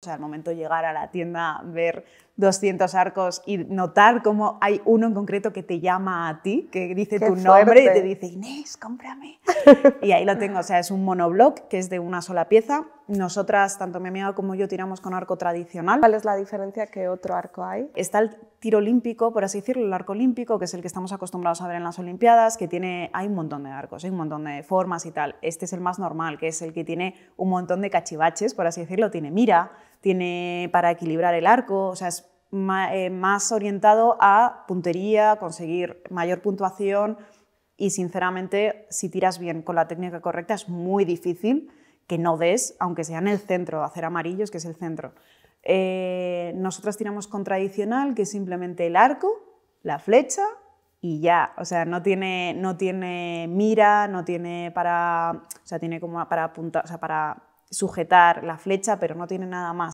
O sea, al momento de llegar a la tienda, ver 200 arcos y notar cómo hay uno en concreto que te llama a ti, que dice tu nombre y te dice, Inés, cómprame. y ahí lo tengo, o sea, es un monobloc que es de una sola pieza, nosotras, tanto mi amiga como yo, tiramos con arco tradicional. ¿Cuál es la diferencia? que otro arco hay? Está el tiro olímpico, por así decirlo, el arco olímpico, que es el que estamos acostumbrados a ver en las Olimpiadas, que tiene, hay un montón de arcos, hay un montón de formas y tal. Este es el más normal, que es el que tiene un montón de cachivaches, por así decirlo, tiene mira, tiene para equilibrar el arco, o sea, es eh, más orientado a puntería, conseguir mayor puntuación y sinceramente, si tiras bien con la técnica correcta, es muy difícil que no des, aunque sea en el centro, hacer amarillos, que es el centro. Eh, nosotras tiramos con tradicional, que es simplemente el arco, la flecha y ya. O sea, no tiene, no tiene mira, no tiene para. O sea, tiene como para apuntar, o sea, para sujetar la flecha, pero no tiene nada más.